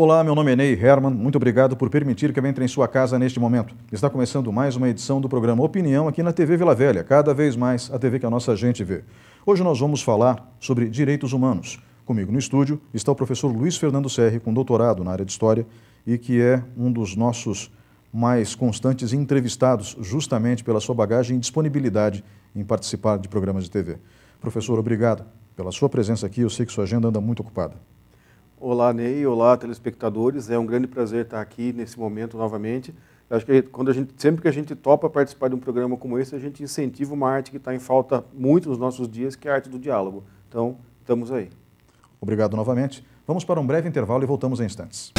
Olá, meu nome é Ney Herman. Muito obrigado por permitir que eu entre em sua casa neste momento. Está começando mais uma edição do programa Opinião aqui na TV Vila Velha, cada vez mais a TV que a nossa gente vê. Hoje nós vamos falar sobre direitos humanos. Comigo no estúdio está o professor Luiz Fernando Serri, com doutorado na área de História e que é um dos nossos mais constantes entrevistados, justamente pela sua bagagem e disponibilidade em participar de programas de TV. Professor, obrigado pela sua presença aqui. Eu sei que sua agenda anda muito ocupada. Olá, Ney. Olá, telespectadores. É um grande prazer estar aqui nesse momento novamente. Eu acho que quando a gente, sempre que a gente topa participar de um programa como esse, a gente incentiva uma arte que está em falta muito nos nossos dias, que é a arte do diálogo. Então, estamos aí. Obrigado novamente. Vamos para um breve intervalo e voltamos em instantes.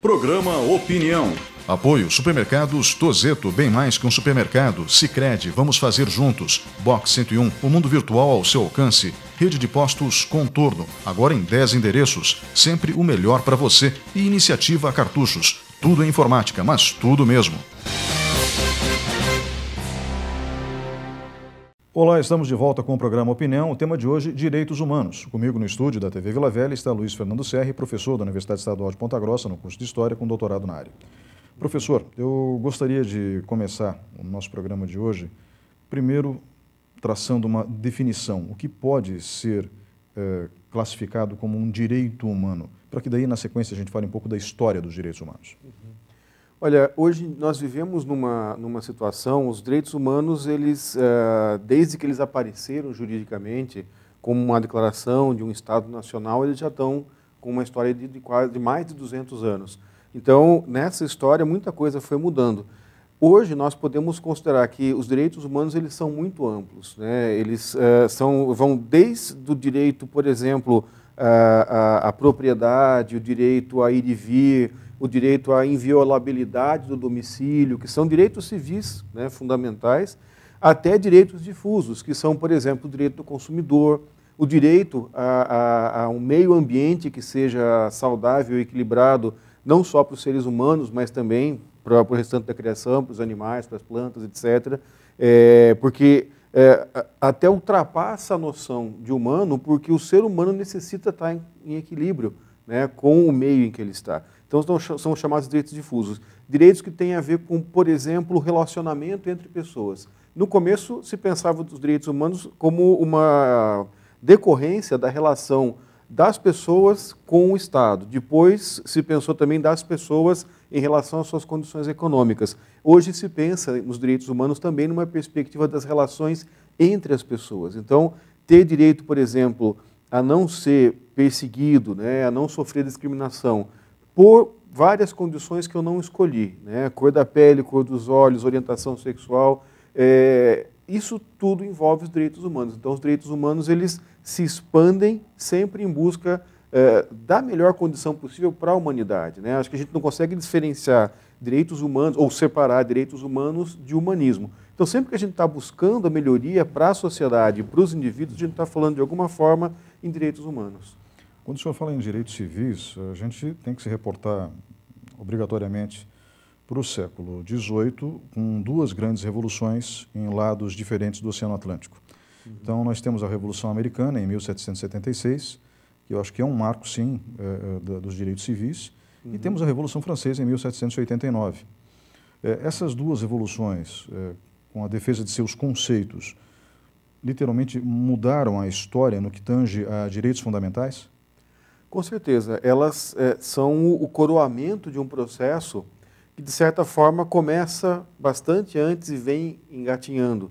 Programa Opinião. Apoio Supermercados Tozeto, bem mais que um supermercado. Sicredi, vamos fazer juntos. Box 101, o mundo virtual ao seu alcance. Rede de postos Contorno, agora em 10 endereços. Sempre o melhor para você. E iniciativa Cartuchos. Tudo é informática, mas tudo mesmo. Olá, estamos de volta com o programa Opinião. O tema de hoje, Direitos Humanos. Comigo no estúdio da TV Vila Velha está Luiz Fernando Serri, professor da Universidade Estadual de Ponta Grossa, no curso de História, com doutorado na área. Professor, eu gostaria de começar o nosso programa de hoje, primeiro traçando uma definição, o que pode ser é, classificado como um direito humano, para que daí, na sequência, a gente fale um pouco da história dos direitos humanos. Uhum. Olha, hoje nós vivemos numa, numa situação, os direitos humanos, eles, eh, desde que eles apareceram juridicamente como uma declaração de um Estado nacional, eles já estão com uma história de, de, quase, de mais de 200 anos. Então, nessa história, muita coisa foi mudando. Hoje, nós podemos considerar que os direitos humanos eles são muito amplos. Né? Eles uh, são, vão desde o direito, por exemplo, à, propriedade, o direito a ir e vir, o direito à inviolabilidade do domicílio, que são direitos civis né, fundamentais, até direitos difusos, que são, por exemplo, o direito do consumidor, o direito a, a, a um meio ambiente que seja saudável, equilibrado não só para os seres humanos, mas também para o restante da criação, para os animais, para as plantas, etc. É, porque é, até ultrapassa a noção de humano, porque o ser humano necessita estar em, em equilíbrio né, com o meio em que ele está. Então, são chamados direitos difusos. Direitos que têm a ver com, por exemplo, o relacionamento entre pessoas. No começo, se pensava dos direitos humanos como uma decorrência da relação das pessoas com o Estado. Depois se pensou também das pessoas em relação às suas condições econômicas. Hoje se pensa nos direitos humanos também numa perspectiva das relações entre as pessoas. Então, ter direito, por exemplo, a não ser perseguido, né, a não sofrer discriminação por várias condições que eu não escolhi, né, cor da pele, cor dos olhos, orientação sexual, é, isso tudo envolve os direitos humanos. Então, os direitos humanos eles se expandem sempre em busca eh, da melhor condição possível para a humanidade. Né? Acho que a gente não consegue diferenciar direitos humanos ou separar direitos humanos de humanismo. Então, sempre que a gente está buscando a melhoria para a sociedade, para os indivíduos, a gente está falando de alguma forma em direitos humanos. Quando o senhor fala em direitos civis, a gente tem que se reportar obrigatoriamente para o século XVIII, com duas grandes revoluções em lados diferentes do Oceano Atlântico. Uhum. Então, nós temos a Revolução Americana, em 1776, que eu acho que é um marco, sim, é, é da, dos direitos civis, uhum. e temos a Revolução Francesa, em 1789. É, essas duas revoluções, é, com a defesa de seus conceitos, literalmente mudaram a história no que tange a direitos fundamentais? Com certeza. Elas é, são o coroamento de um processo que de certa forma começa bastante antes e vem engatinhando.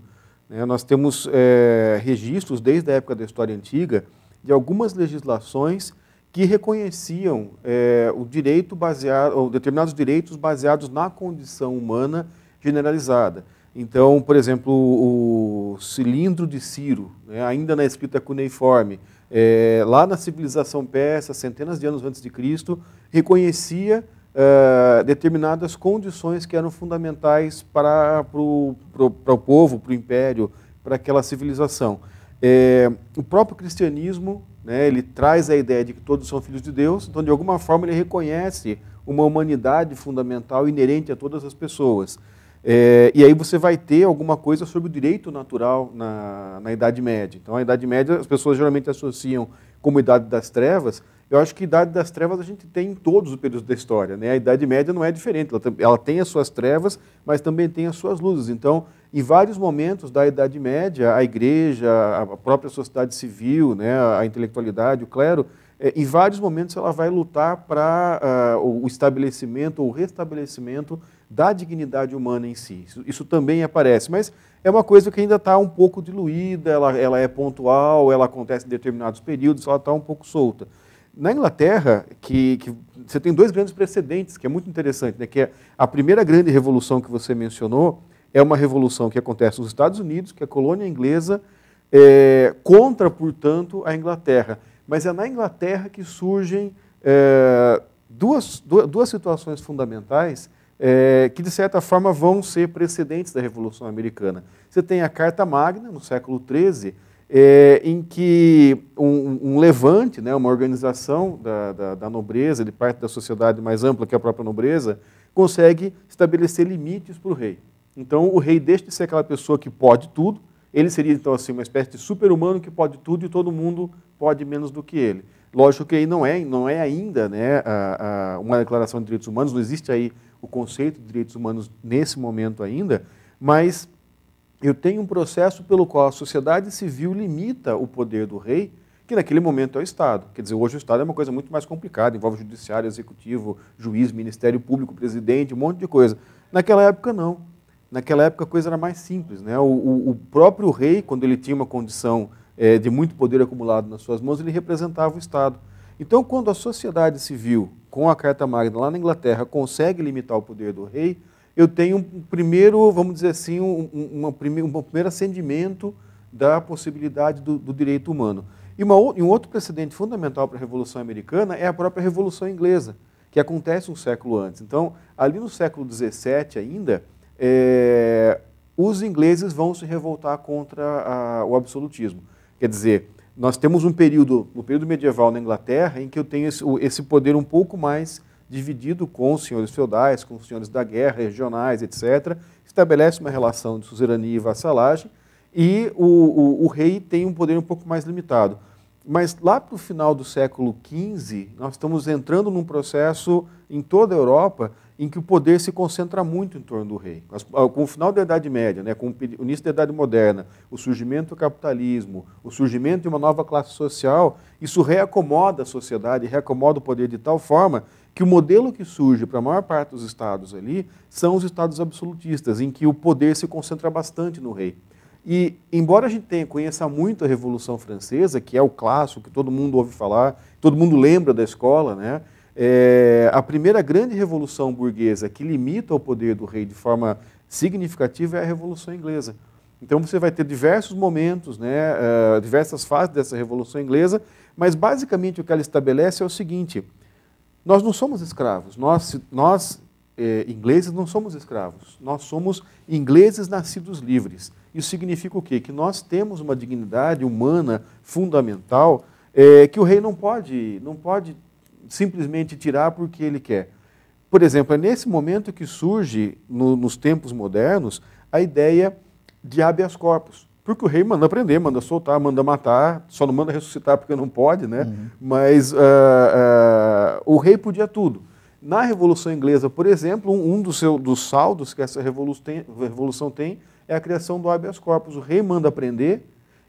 Né? nós temos é, registros desde a época da história antiga de algumas legislações que reconheciam é, o direito baseado, ou determinados direitos baseados na condição humana generalizada. Então, por exemplo, o cilindro de Ciro, né, ainda na escrita cuneiforme, é, lá na civilização persa, centenas de anos antes de Cristo, reconhecia uh, determinadas condições que eram fundamentais para, para o, para o povo, para o império, para aquela civilização. É, o próprio cristianismo, né, ele traz a ideia de que todos são filhos de Deus, então de alguma forma ele reconhece uma humanidade fundamental inerente a todas as pessoas. É, e aí você vai ter alguma coisa sobre o direito natural na, na Idade Média. Então a Idade Média as pessoas geralmente associam como Idade das Trevas, eu acho que a Idade das Trevas a gente tem em todos os períodos da história. Né? A Idade Média não é diferente. Ela tem as suas trevas, mas também tem as suas luzes. Então, em vários momentos da Idade Média, a igreja, a própria sociedade civil, né, a intelectualidade, o clero, é, em vários momentos ela vai lutar para uh, ah, o estabelecimento ou restabelecimento da dignidade humana em si. Isso, isso, também aparece, mas é uma coisa que ainda está um pouco diluída, ela, ela é pontual, ela acontece em determinados períodos, ela está um pouco solta. Na Inglaterra, que, que você tem dois grandes precedentes, que é muito interessante, né? que é a primeira grande revolução que você mencionou, é uma revolução que acontece nos Estados Unidos, que é a colônia inglesa é, contra, portanto, a Inglaterra. Mas é na Inglaterra que surgem é, duas, duas situações fundamentais é, que, de certa forma, vão ser precedentes da Revolução Americana. Você tem a Carta Magna, no século XIII, é, em que um, um, levante, né, uma organização da, da, da, nobreza, de parte da sociedade mais ampla que é a própria nobreza, consegue estabelecer limites para o rei. Então, o rei deixa de ser aquela pessoa que pode tudo, ele seria, então, assim, uma espécie de super-humano que pode tudo e todo mundo pode menos do que ele. Lógico que aí não é, não é ainda né, a, a, uma declaração de direitos humanos, não existe aí o conceito de direitos humanos nesse momento ainda, mas eu tenho um processo pelo qual a sociedade civil limita o poder do rei, que naquele momento é o Estado. Quer dizer, hoje o Estado é uma coisa muito mais complicada, envolve judiciário, executivo, juiz, ministério público, presidente, um monte de coisa. Naquela época, não. Naquela época a coisa era mais simples. Né? O, o próprio rei, quando ele tinha uma condição é, de muito poder acumulado nas suas mãos, ele representava o Estado. Então, quando a sociedade civil, com a Carta Magna lá na Inglaterra, consegue limitar o poder do rei, eu tenho um primeiro, vamos dizer assim, um, um primeiro acendimento da possibilidade do, do direito humano. E, uma, um outro precedente fundamental para a Revolução Americana é a própria Revolução Inglesa, que acontece um século antes. Então, ali no século XVII ainda, é, os ingleses vão se revoltar contra a, o absolutismo. Quer dizer, nós temos um período, no período medieval na Inglaterra, em que eu tenho esse, esse poder um pouco mais dividido com os senhores feudais, com os senhores da guerra, regionais, etc., estabelece uma relação de suzerania e vassalagem, e o, o, o rei tem um poder um pouco mais limitado. Mas lá para o final do século XV, nós estamos entrando num processo em toda a Europa em que o poder se concentra muito em torno do rei. Ah, com o final da Idade Média, né, com o início da Idade Moderna, o surgimento do capitalismo, o surgimento de uma nova classe social, isso reacomoda a sociedade, reacomoda o poder de tal forma que o modelo que surge para a maior parte dos estados ali são os estados absolutistas, em que o poder se concentra bastante no rei. E, embora a gente tenha, conheça muito a Revolução Francesa, que é o clássico que todo mundo ouve falar, todo mundo lembra da escola, né? é, a primeira grande revolução burguesa que limita o poder do rei de forma significativa é a Revolução Inglesa. Então você vai ter diversos momentos, né, uh, diversas fases dessa Revolução Inglesa, mas basicamente o que ela estabelece é o seguinte: nós não somos escravos, nós, nós eh, ingleses não somos escravos, nós somos ingleses nascidos livres. Isso significa o quê? Que nós temos uma dignidade humana fundamental eh, que o rei não pode, não pode simplesmente tirar porque ele quer. Por exemplo, é nesse momento que surge, no, nos tempos modernos, a ideia de habeas corpus. Porque o rei manda prender, manda soltar, manda matar, só não manda ressuscitar porque não pode, né? Uhum. Mas uh, uh, o rei podia tudo. Na Revolução Inglesa, por exemplo, um, um dos, seu, dos saldos que essa revolução tem, revolução tem é a criação do habeas corpus. O rei manda prender,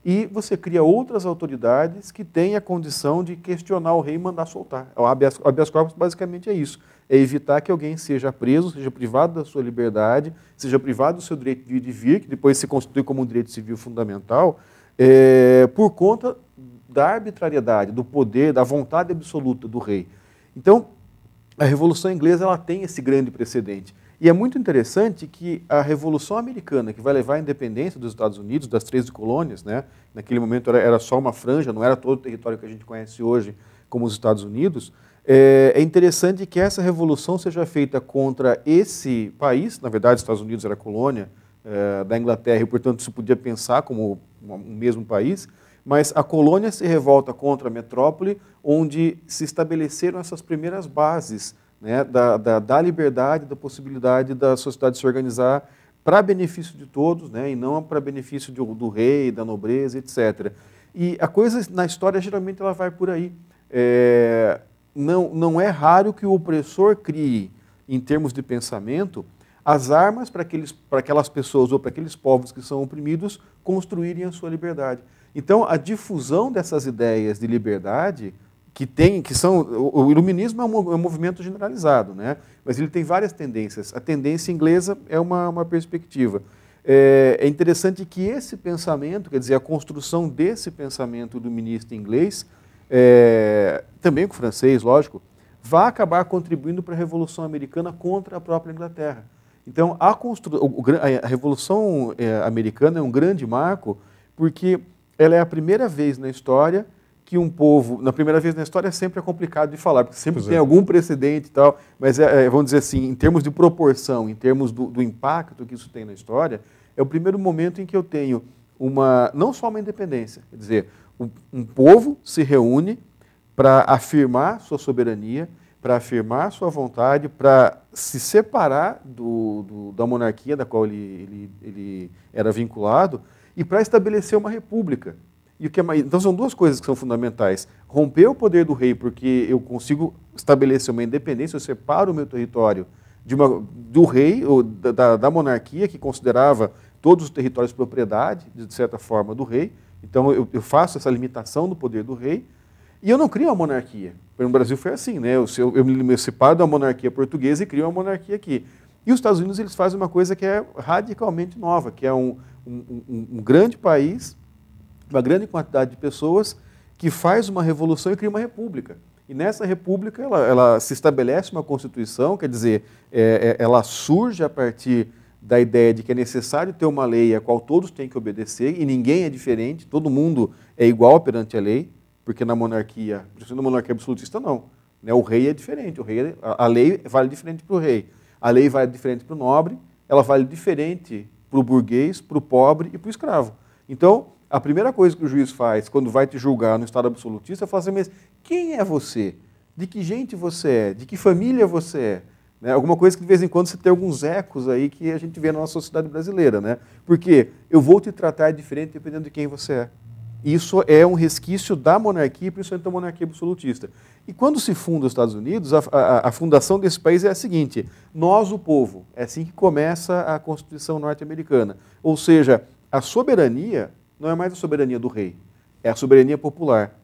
e você cria outras autoridades que têm a condição de questionar o rei e mandar soltar. O habeas, o habeas corpus basicamente é isso: é evitar que alguém seja preso, seja privado da sua liberdade, seja privado do seu direito de ir e vir, que depois se constitui como um direito civil fundamental, é, por conta da arbitrariedade, do poder, da vontade absoluta do rei. Então, a Revolução Inglesa ela tem esse grande precedente. E é muito interessante que a Revolução Americana, que vai levar à independência dos Estados Unidos, das 13 colônias, né? naquele momento era, era só uma franja, não era todo o território que a gente conhece hoje como os Estados Unidos, é, é interessante que essa revolução seja feita contra esse país, na verdade, os Estados Unidos era colônia é, da Inglaterra e, portanto, se podia pensar como um mesmo país, mas a colônia se revolta contra a metrópole, onde se estabeleceram essas primeiras bases né, da, da, da, liberdade, da possibilidade da sociedade se organizar para benefício de todos, né, e não para benefício do, do, rei, da nobreza, etc. E a coisa na história geralmente ela vai por aí. É, não, não é raro que o opressor crie, em termos de pensamento, as armas para aquelas pessoas ou para aqueles povos que são oprimidos construírem a sua liberdade. Então, a difusão dessas ideias de liberdade que tem, que são. O, iluminismo é um, é um, movimento generalizado, né? mas ele tem várias tendências. A tendência inglesa é uma, uma perspectiva. É, é, interessante que esse pensamento, quer dizer, a construção desse pensamento iluminista inglês, é, também com o francês, lógico, vai acabar contribuindo para a Revolução Americana contra a própria Inglaterra. Então, a, constru... a Revolução é, Americana é um grande marco porque ela é a primeira vez na história que um povo, na primeira vez na história, sempre é complicado de falar, porque sempre pois tem é. algum precedente e tal, mas é, é, vamos dizer assim, em termos de proporção, em termos do, do, impacto que isso tem na história, é o primeiro momento em que eu tenho uma, não só uma independência, quer dizer, um, um povo se reúne para afirmar sua soberania, para afirmar sua vontade, para se separar do, do, da monarquia da qual ele, ele, ele era vinculado e para estabelecer uma república e o que é mais... Então são duas coisas que são fundamentais. Romper o poder do rei, porque eu consigo estabelecer uma independência, eu separo o meu território de uma, do rei, ou da, da monarquia, que considerava todos os territórios propriedade, de certa forma, do rei. Então eu, eu faço essa limitação do poder do rei. E eu não crio uma monarquia. No Brasil foi assim, né? Eu, eu, eu me separo da monarquia portuguesa e crio uma monarquia aqui. E os Estados Unidos eles fazem uma coisa que é radicalmente nova, que é um, um, um, um grande país uma grande quantidade de pessoas que faz uma revolução e cria uma república. E nessa república ela, ela se estabelece uma constituição, quer dizer, é, é, ela surge a partir da ideia de que é necessário ter uma lei a qual todos têm que obedecer e ninguém é diferente, todo mundo é igual perante a lei, porque na monarquia, principalmente na monarquia absolutista, não. Né? O rei é diferente, o rei, é, a, a lei vale diferente para o rei, a lei vale diferente para o nobre, ela vale diferente para o burguês, para o pobre e para o escravo. Então, a primeira coisa que o juiz faz quando vai te julgar no Estado absolutista é falar assim, mas quem é você? De que gente você é? De que família você é? Né? Alguma coisa que de vez em quando você tem alguns ecos aí que a gente vê na nossa sociedade brasileira. Né? Porque eu vou te tratar diferente dependendo de quem você é. Isso é um resquício da monarquia, principalmente da monarquia absolutista. E quando se funda os Estados Unidos, a, a, a, fundação desse país é a seguinte: nós, o povo. É assim que começa a Constituição norte-americana. Ou seja, a soberania não é mais a soberania do rei, é a soberania popular.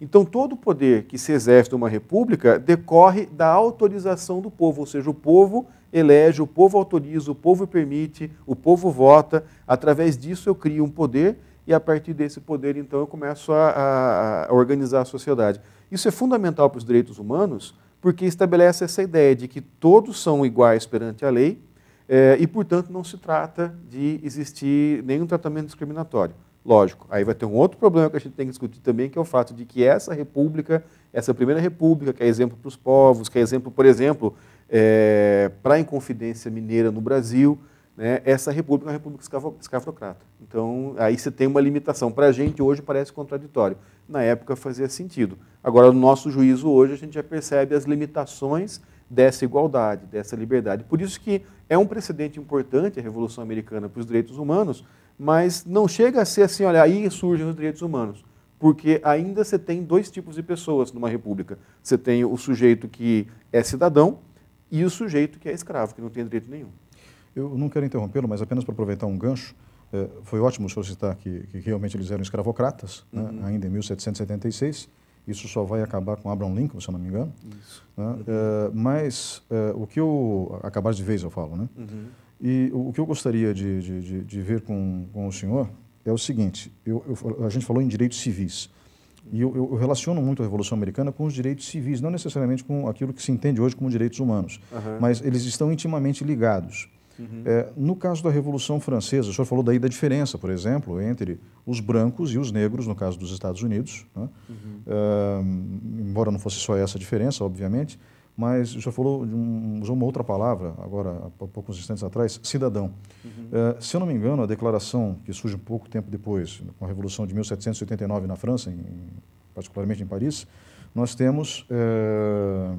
Então, todo o poder que se exerce numa república decorre da autorização do povo, ou seja, o povo elege, o povo autoriza, o povo permite, o povo vota. Através disso, eu crio um poder e, a partir desse poder, então, eu começo a, a, a organizar a sociedade. Isso é fundamental para os direitos humanos, porque estabelece essa ideia de que todos são iguais perante a lei é, e, portanto, não se trata de existir nenhum tratamento discriminatório. Lógico, aí vai ter um outro problema que a gente tem que discutir também, que é o fato de que essa república, essa primeira república, que é exemplo para os povos, que é exemplo, por exemplo, é, para a Inconfidência Mineira no Brasil, né, essa república é uma república escravocrata. Então, aí você tem uma limitação. Para a gente, hoje, parece contraditório. Na época, fazia sentido. Agora, no nosso juízo hoje, a gente já percebe as limitações dessa igualdade, dessa liberdade. Por isso que é um precedente importante a Revolução Americana para os direitos humanos, mas não chega a ser assim, olha, aí surgem os direitos humanos. Porque ainda você tem dois tipos de pessoas numa república. Você tem o sujeito que é cidadão e o sujeito que é escravo, que não tem direito nenhum. Eu não quero interrompê-lo, mas apenas para aproveitar um gancho, é, foi ótimo o senhor citar que, que realmente eles eram escravocratas, né, uhum. né, ainda em 1776. Isso só vai acabar com Abraham Lincoln, se eu não me engano. Isso. Né, uhum. é, mas é, o que eu. Acabar de vez, eu falo, né? Uhum. E o que eu gostaria de, de, de, de ver com, com, o senhor é o seguinte: eu, eu, a gente falou em direitos civis. E eu, eu, relaciono muito a Revolução Americana com os direitos civis, não necessariamente com aquilo que se entende hoje como direitos humanos, uhum. mas eles estão intimamente ligados. Uhum. É, no caso da Revolução Francesa, o senhor falou daí da diferença, por exemplo, entre os brancos e os negros, no caso dos Estados Unidos, né? uhum. é, embora não fosse só essa diferença, obviamente, mas já falou, um, usou uma outra palavra agora, há poucos instantes atrás, cidadão. Uhum. Eh, se eu não me engano, a declaração que surge pouco tempo depois, com a Revolução de 1789 na França, em, particularmente em Paris, nós temos eh,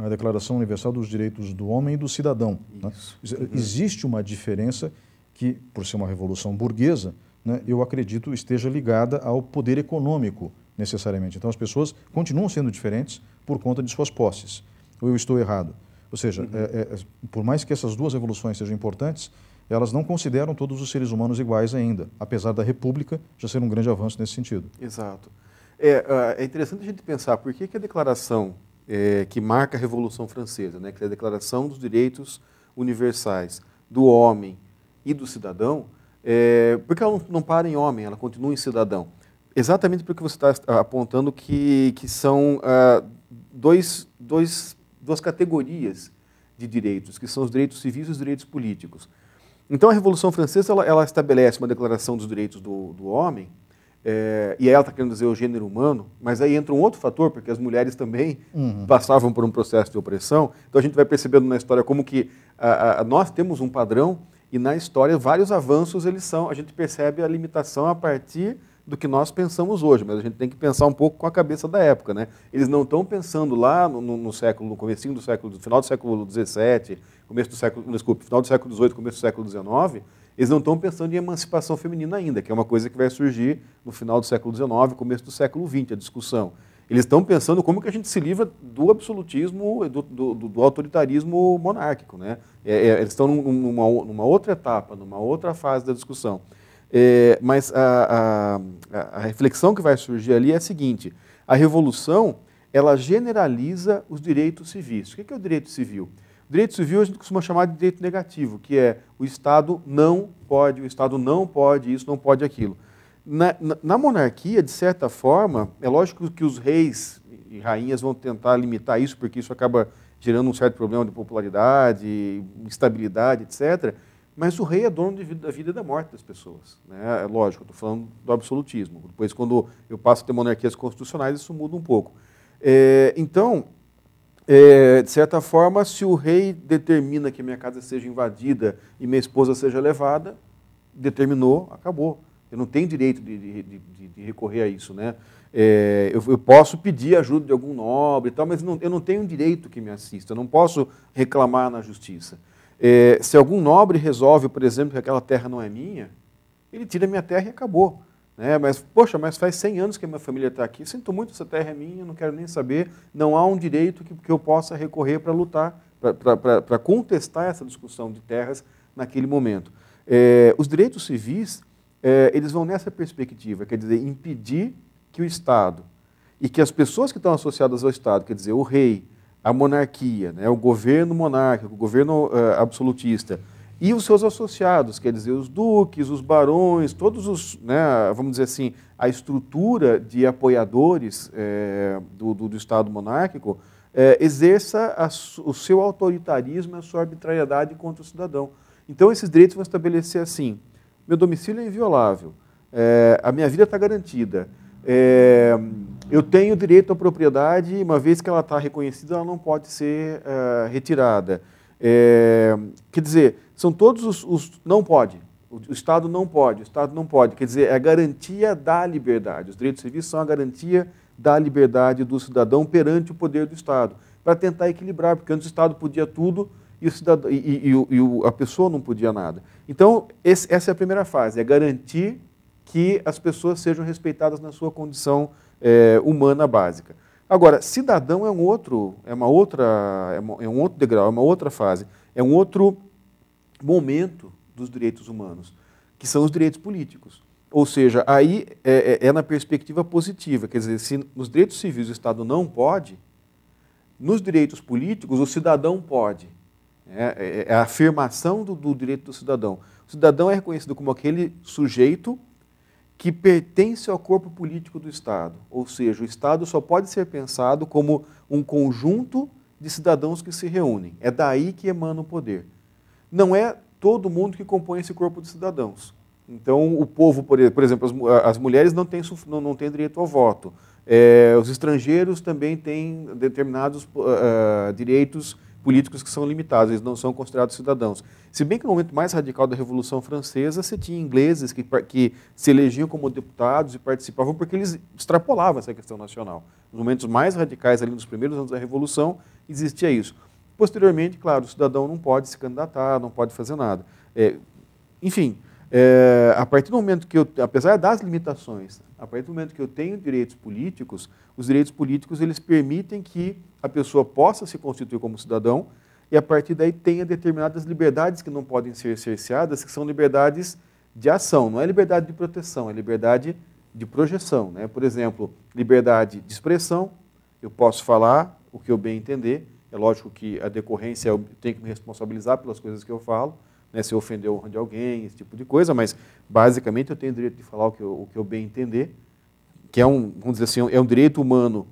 a Declaração Universal dos Direitos do Homem e do Cidadão. Né? Uhum. Existe uma diferença que, por ser uma revolução burguesa, né, eu acredito esteja ligada ao poder econômico necessariamente. Então as pessoas continuam sendo diferentes por conta de suas posses. Ou eu estou errado? Ou seja, uhum. é, é, por mais que essas duas revoluções sejam importantes, elas não consideram todos os seres humanos iguais ainda, apesar da República já ser um grande avanço nesse sentido. Exato. É, ah, é interessante a gente pensar por que, que a declaração é, que marca a Revolução Francesa, né, que é a Declaração dos Direitos Universais do Homem e do Cidadão, é, porque ela não, não para em homem, ela continua em cidadão. Exatamente porque você tá está apontando que, que são ah, dois, dois, duas categorias de direitos, que são os direitos civis e os direitos políticos. Então, a Revolução Francesa ela, ela estabelece uma declaração dos direitos do, do homem, é, e ela está querendo dizer o gênero humano, mas aí entra um outro fator, porque as mulheres também uhum. passavam por um processo de opressão. Então, a gente vai percebendo na história como que a, a, nós temos um padrão, e na história vários avanços eles são, a gente percebe a limitação a partir do que nós pensamos hoje, mas a gente tem que pensar um pouco com a cabeça da época. Né? Eles não estão pensando lá no, no, século, no comecinho do século, no final do século XVII, começo do século, desculpe, final do século XVIII, começo do século XIX, eles não estão pensando em emancipação feminina ainda, que é uma coisa que vai surgir no final do século XIX, começo do século XX, a discussão. Eles estão pensando como que a gente se livra do absolutismo, do, do, do autoritarismo monárquico. Né? É, é, eles estão numa, numa outra etapa, numa outra fase da discussão. É, mas a, a, a, reflexão que vai surgir ali é a seguinte: a revolução ela generaliza os direitos civis. O é que é o direito civil? O direito civil a gente costuma chamar de direito negativo, que é o Estado não pode, o Estado não pode isso, não pode aquilo. Na, na, na monarquia, de certa forma, é lógico que os reis e rainhas vão tentar limitar isso, porque isso acaba gerando um certo problema de popularidade, instabilidade, etc. Mas o rei é dono da vida e da morte das pessoas. Né? É lógico, estou falando do absolutismo. Depois, quando eu passo a ter monarquias constitucionais, isso muda um pouco. É, então, é, de certa forma, se o rei determina que minha casa seja invadida e minha esposa seja levada, determinou, acabou. Eu não tenho direito de, de, de, de recorrer a isso. Né? É, eu, eu, posso pedir ajuda de algum nobre e tal, mas não, eu não tenho direito que me assista. Eu não posso reclamar na justiça. É, se algum nobre resolve, por exemplo, que aquela terra não é minha, ele tira minha terra e acabou. Né? Mas, poxa, mas faz 100 anos que a minha família está aqui, sinto muito, essa terra é minha, não quero nem saber, não há um direito que, que eu possa recorrer para lutar, para contestar essa discussão de terras naquele momento. É, os direitos civis, é, eles vão nessa perspectiva, quer dizer, impedir que o Estado e que as pessoas que estão associadas ao Estado, quer dizer, o rei, a monarquia, né, o governo monárquico, o governo uh, absolutista, e os seus associados, quer dizer, os duques, os barões, todos os, né, vamos dizer assim, a estrutura de apoiadores é, do, do, do, Estado monárquico, é, exerça a, o seu autoritarismo, a sua arbitrariedade contra o cidadão. Então, esses direitos vão estabelecer assim: meu domicílio é inviolável, é, a minha vida está garantida. É, eu tenho direito à propriedade, uma vez que ela está reconhecida, ela não pode ser uh, retirada. É, quer dizer, são todos os, os, Não pode. O Estado não pode, o Estado não pode. Quer dizer, é a garantia da liberdade. Os direitos civis são a garantia da liberdade do cidadão perante o poder do Estado, para tentar equilibrar, porque antes o Estado podia tudo e, o cidadão, e, e, e a pessoa não podia nada. Então, esse, essa é a primeira fase, é garantir que as pessoas sejam respeitadas na sua condição é, humana básica. Agora, cidadão é um outro, é uma outra, é, é um outro degrau, é uma outra fase, é um outro momento dos direitos humanos, que são os direitos políticos. Ou seja, aí é, é, é na perspectiva positiva, quer dizer, se nos direitos civis o Estado não pode, nos direitos políticos o cidadão pode. É, é, é a afirmação do, do direito do cidadão. O cidadão é reconhecido como aquele sujeito que pertence ao corpo político do Estado. Ou seja, o Estado só pode ser pensado como um conjunto de cidadãos que se reúnem. É daí que emana o poder. Não é todo mundo que compõe esse corpo de cidadãos. Então, o povo, por exemplo, as, mulheres não têm, não, têm direito ao voto. É, os estrangeiros também têm determinados uh, direitos políticos que são limitados, eles não são considerados cidadãos. Se bem que no momento mais radical da Revolução Francesa, você tinha ingleses que, que se elegiam como deputados e participavam porque eles extrapolavam essa questão nacional. Nos momentos mais radicais, ali nos primeiros anos da Revolução, existia isso. Posteriormente, claro, o cidadão não pode se candidatar, não pode fazer nada. É, enfim, é, a partir do momento que eu, apesar das limitações, a partir do momento que eu tenho direitos políticos, os direitos políticos eles permitem que a pessoa possa se constituir como cidadão e a partir daí tenha determinadas liberdades que não podem ser cerceadas, que são liberdades de ação, não é liberdade de proteção, é liberdade de projeção, né? Por exemplo, liberdade de expressão, eu posso falar o que eu bem entender, é lógico que a decorrência é eu tenho que me responsabilizar pelas coisas que eu falo, né, se eu ofender a honra de alguém, esse tipo de coisa, mas basicamente eu tenho o direito de falar o que eu, o que eu bem entender, que é um, vamos dizer assim, é um direito humano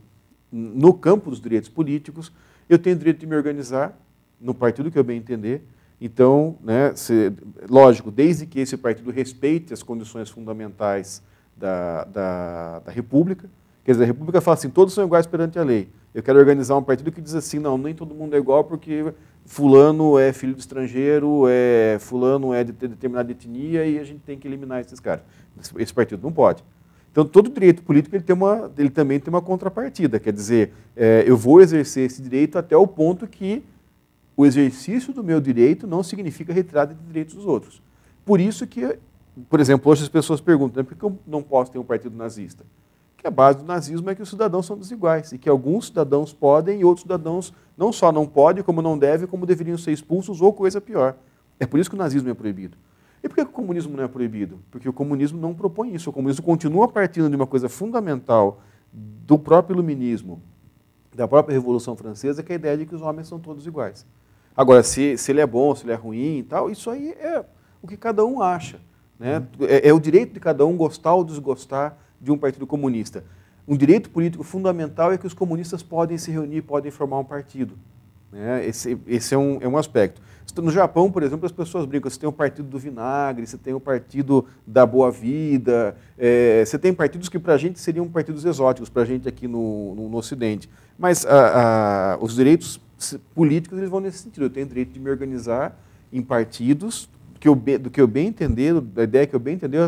no campo dos direitos políticos, eu tenho o direito de me organizar no partido que eu bem entender, então, né, se, lógico, desde que esse partido respeite as condições fundamentais da, da, da República, quer dizer, a República fala assim, todos são iguais perante a lei, eu quero organizar um partido que diz assim, não, nem todo mundo é igual porque fulano é filho de estrangeiro, é fulano é de determinada etnia e a gente tem que eliminar esses caras. Esse partido não pode. Então todo direito político ele, tem uma, ele também tem uma contrapartida, quer dizer, é, eu vou exercer esse direito até o ponto que o exercício do meu direito não significa retirada de direitos dos outros. Por isso que, por exemplo, hoje as pessoas perguntam, né, por que eu não posso ter um partido nazista? que a base do nazismo é que os cidadãos são desiguais e que alguns cidadãos podem e outros cidadãos não só não podem, como não devem, como deveriam ser expulsos ou coisa pior. É por isso que o nazismo é proibido. E por que o comunismo não é proibido? Porque o comunismo não propõe isso. O comunismo continua partindo de uma coisa fundamental do próprio iluminismo, da própria Revolução Francesa, que é a ideia de que os homens são todos iguais. Agora, se, se ele é bom, se ele é ruim e tal, isso aí é o que cada um acha. Né? Uhum. É, é o direito de cada um gostar ou desgostar de um partido comunista. Um direito político fundamental é que os comunistas podem se reunir, podem formar um partido. Né? Esse, esse é, um, é um aspecto. Então, no Japão, por exemplo, as pessoas brincam, você tem o partido do vinagre, você tem o partido da boa vida, é, você tem partidos que para a gente seriam partidos exóticos, para a gente aqui no, no, no Ocidente. Mas a, a, os direitos políticos eles vão nesse sentido. Eu tenho o direito de me organizar em partidos, do que eu, do que eu bem entender, da ideia que eu bem entender,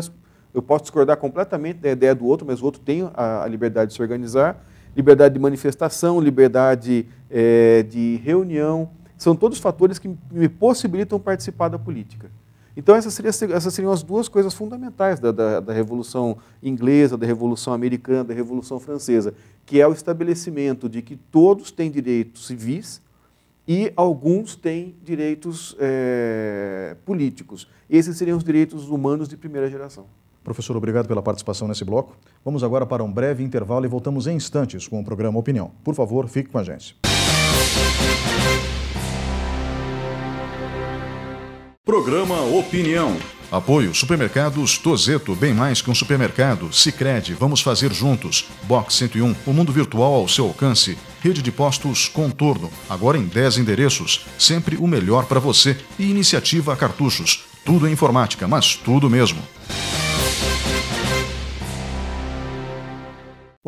eu posso discordar completamente da ideia do outro, mas o outro tem a, a liberdade de se organizar, liberdade de manifestação, liberdade é, de reunião. São todos fatores que me possibilitam participar da política. Então, essas, seriam, essas seriam as duas coisas fundamentais da, da, da, Revolução Inglesa, da Revolução Americana, da Revolução Francesa, que é o estabelecimento de que todos têm direitos civis e alguns têm direitos é, políticos. Esses seriam os direitos humanos de primeira geração. Professor, obrigado pela participação nesse bloco. Vamos agora para um breve intervalo e voltamos em instantes com o programa Opinião. Por favor, fique com a gente. Programa Opinião. Apoio Supermercados Tozeto, bem mais que um supermercado. Sicredi, vamos fazer juntos. Box 101, o mundo virtual ao seu alcance. Rede de postos Contorno, agora em 10 endereços. Sempre o melhor para você. E iniciativa Cartuchos. Tudo em informática, mas tudo mesmo.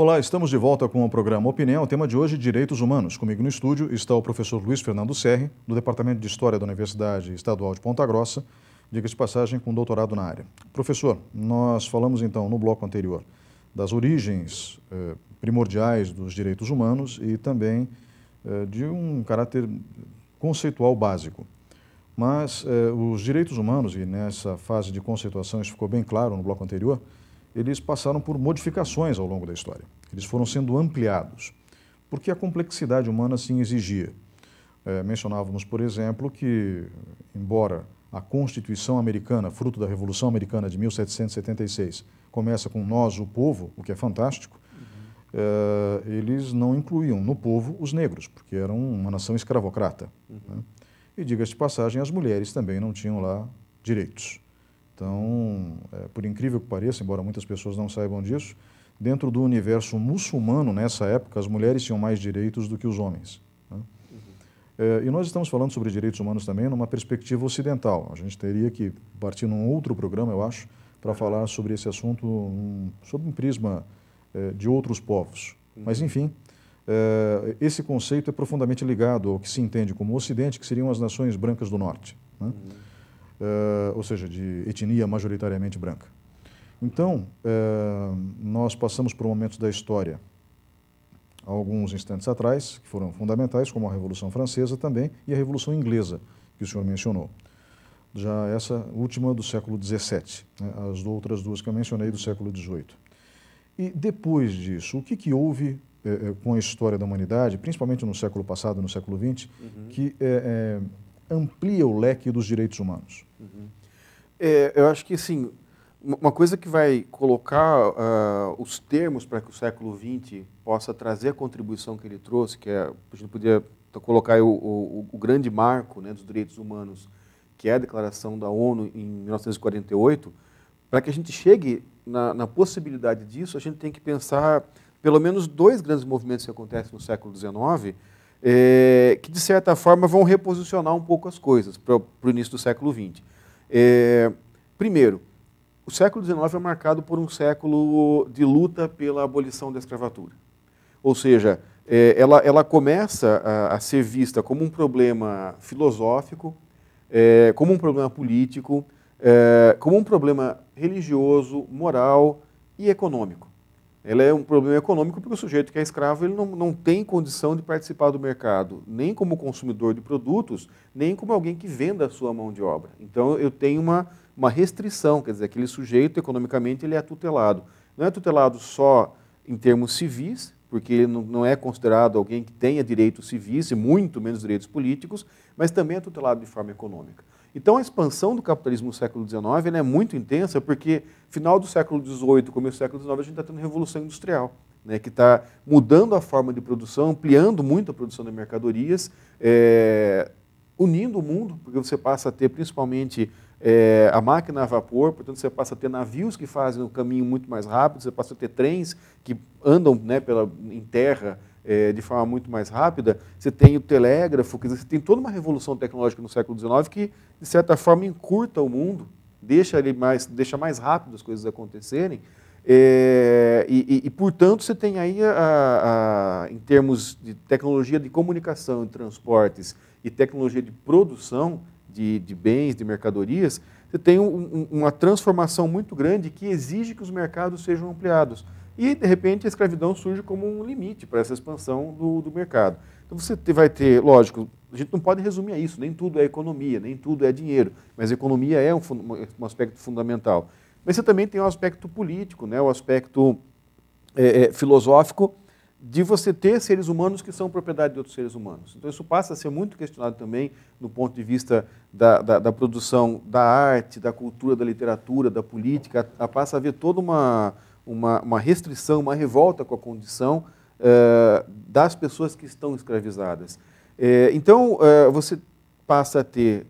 Olá, estamos de volta com o programa Opinião. O tema de hoje, Direitos Humanos. Comigo no estúdio está o professor Luiz Fernando Serri, do Departamento de História da Universidade Estadual de Ponta Grossa, diga-se de passagem, com doutorado na área. Professor, nós falamos então no bloco anterior das origens eh, primordiais dos direitos humanos e também eh, de um caráter conceitual básico. Mas eh, os direitos humanos, e nessa fase de conceituação isso ficou bem claro no bloco anterior, eles passaram por modificações ao longo da história. Eles foram sendo ampliados, porque a complexidade humana assim exigia. É, mencionávamos, por exemplo, que, embora a Constituição americana, fruto da Revolução Americana de 1776, começa com nós, o povo, o que é fantástico, uhum. é, eles não incluíam no povo os negros, porque eram uma nação escravocrata. Uhum. Né? E, diga-se de passagem, as mulheres também não tinham lá direitos. Então, é, por incrível que pareça, embora muitas pessoas não saibam disso, dentro do universo muçulmano, nessa época, as mulheres tinham mais direitos do que os homens. Né? Uhum. É, e nós estamos falando sobre direitos humanos também numa perspectiva ocidental. A gente teria que partir num outro programa, eu acho, para falar sobre esse assunto um, sob um prisma é, de outros povos. Uhum. Mas, enfim, é, esse conceito é profundamente ligado ao que se entende como Ocidente, que seriam as nações brancas do Norte. Né? Uhum uh, ou seja, de etnia majoritariamente branca. Então, uh, nós passamos por momentos da história, alguns instantes atrás, que foram fundamentais, como a Revolução Francesa também e a Revolução Inglesa, que o senhor mencionou. Já essa última do século XVII, né, as outras duas que eu mencionei do século XVIII. E depois disso, o que, que houve eh, com a história da humanidade, principalmente no século passado, no século XX, uhum. que amplia o leque dos direitos humanos? Uhum. É, eu acho que, assim, uma coisa que vai colocar uh, os termos para que o século XX possa trazer a contribuição que ele trouxe, que é, a gente podia colocar o, o, o grande marco né, dos direitos humanos, que é a Declaração da ONU em 1948, para que a gente chegue na, na, possibilidade disso, a gente tem que pensar pelo menos dois grandes movimentos que acontecem no século XIX, é, que de certa forma vão reposicionar um pouco as coisas para o início do século XX. É, primeiro, o século XIX é marcado por um século de luta pela abolição da escravatura. Ou seja, é, ela, ela começa a, a, ser vista como um problema filosófico, é, como um problema político, é, como um problema religioso, moral e econômico ela é um problema econômico porque o sujeito que é escravo ele não, não tem condição de participar do mercado, nem como consumidor de produtos, nem como alguém que venda a sua mão de obra. Então eu tenho uma, uma restrição, quer dizer, aquele sujeito economicamente ele é tutelado. Não é tutelado só em termos civis, porque ele não, não é considerado alguém que tenha direitos civis e muito menos direitos políticos, mas também é tutelado de forma econômica. Então a expansão do capitalismo no século XIX é muito intensa porque final do século XVIII, começo do século XIX, a gente está tendo revolução industrial. Né, que está mudando a forma de produção, ampliando muito a produção de mercadorias, é, unindo o mundo, porque você passa a ter principalmente é, a máquina a vapor, portanto você passa a ter navios que fazem o caminho muito mais rápido, você passa a ter trens que andam né, pela, em terra é, de forma muito mais rápida. Você tem o telégrafo, quer dizer, você tem toda uma revolução tecnológica no século XIX que, de certa forma, encurta o mundo, deixa, ele mais, deixa mais rápido as coisas acontecerem. É, e, e, e, portanto, você tem aí, a, a, em termos de tecnologia de comunicação e transportes e tecnologia de produção de, de bens, de mercadorias, você tem um, um, uma transformação muito grande que exige que os mercados sejam ampliados. E, de repente, a escravidão surge como um limite para essa expansão do, do mercado. Então você vai ter, lógico, a gente não pode resumir a isso, nem tudo é economia, nem tudo é dinheiro, mas economia é um, um aspecto fundamental. Mas você também tem o um aspecto político, né, o aspecto é, é, filosófico de você ter seres humanos que são propriedade de outros seres humanos. Então isso passa a ser muito questionado também do ponto de vista da, da, da produção da arte, da cultura, da literatura, da política, a, a passa a haver toda uma uma, uma restrição, uma revolta com a condição uh, das pessoas que estão escravizadas. Eh, então, uh, você passa a ter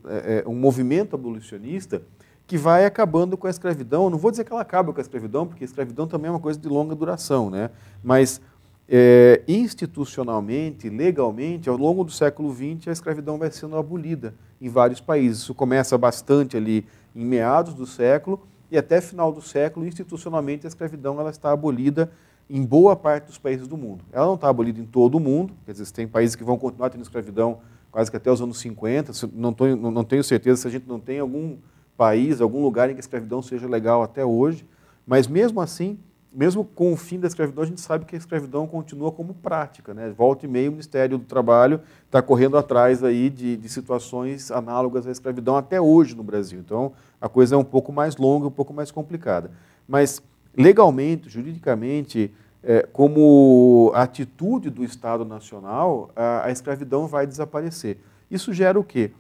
um movimento abolicionista que vai acabando com a escravidão. Não vou dizer que ela acaba com a escravidão, porque a escravidão também é uma coisa de longa duração, né? mas é, institucionalmente, legalmente, ao longo do século XX, a escravidão vai sendo abolida em vários países. Isso começa bastante ali em meados do século e até final do século, institucionalmente, a escravidão ela está abolida em boa parte dos países do mundo. Ela não está abolida em todo o mundo, quer dizer, tem países que vão continuar tendo escravidão quase que até os anos 50, não, tô, não tenho certeza se a gente não tem algum país, algum lugar em que a escravidão seja legal até hoje, mas mesmo assim, mesmo com o fim da escravidão, a gente sabe que a escravidão continua como prática. Né? Volta e meia, o Ministério do Trabalho está correndo atrás aí de, de, situações análogas à escravidão até hoje no Brasil. Então, a coisa é um pouco mais longa, um pouco mais complicada. Mas, legalmente, juridicamente, é, como atitude do Estado Nacional, a, a, escravidão vai desaparecer. Isso gera o quê?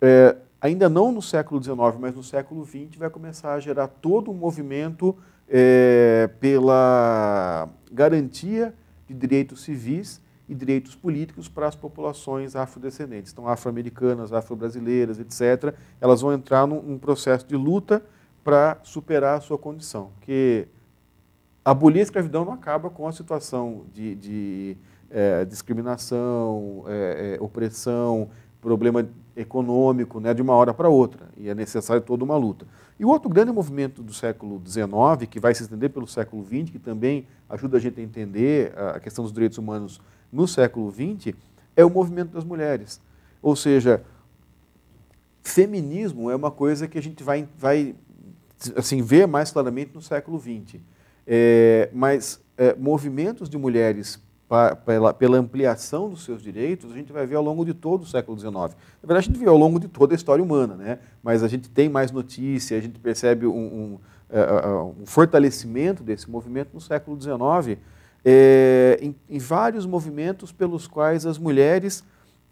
É, ainda não no século XIX, mas no século XX, vai começar a gerar todo um movimento é, pela garantia de direitos civis e direitos políticos para as populações afrodescendentes. Então, afro-americanas, afro-brasileiras, etc., elas vão entrar num, num processo de luta para superar a sua condição. Porque abolir a escravidão não acaba com a situação de, de é, discriminação, é, é opressão, problema econômico, né, de uma hora para outra, e é necessário toda uma luta. E o outro grande movimento do século XIX, que vai se estender pelo século XX, que também ajuda a gente a entender a questão dos direitos humanos no século XX, é o movimento das mulheres. Ou seja, feminismo é uma coisa que a gente vai, vai assim, ver mais claramente no século XX. É, mas é, movimentos de mulheres pela, pela, ampliação dos seus direitos, a gente vai ver ao longo de todo o século XIX. Na verdade, a gente vê ao longo de toda a história humana, né? mas a gente tem mais notícia, a gente percebe um, um, é, é, é, um fortalecimento desse movimento no século XIX, é, em, em, vários movimentos pelos quais as mulheres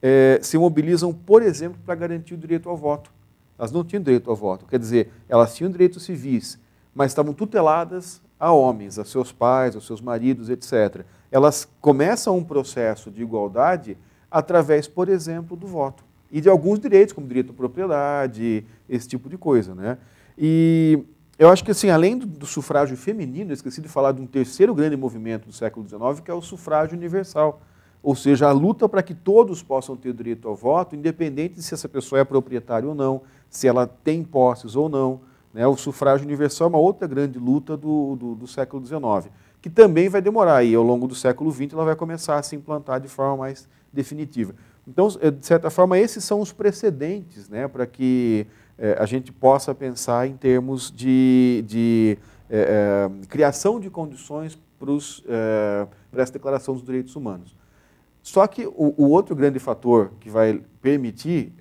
é, se mobilizam, por exemplo, para garantir o direito ao voto. Elas não tinham direito ao voto, quer dizer, elas tinham direitos civis, mas estavam tuteladas a homens, a seus pais, aos seus maridos, etc elas começam um processo de igualdade através, por exemplo, do voto e de alguns direitos, como direito à propriedade, esse tipo de coisa, né? E eu acho que, assim, além do, sufrágio feminino, esqueci de falar de um terceiro grande movimento do século XIX, que é o sufrágio universal, ou seja, a luta para que todos possam ter direito ao voto, independente de se essa pessoa é proprietária ou não, se ela tem posses ou não. Né? O sufrágio universal é uma outra grande luta do, do, do século XIX que também vai demorar e ao longo do século XX ela vai começar a se implantar de forma mais definitiva. Então, eh, de certa forma, esses são os precedentes né, para que eh, a gente possa pensar em termos de, de eh, criação de condições para essa declaração dos direitos humanos. Só que o, o outro grande fator que vai permitir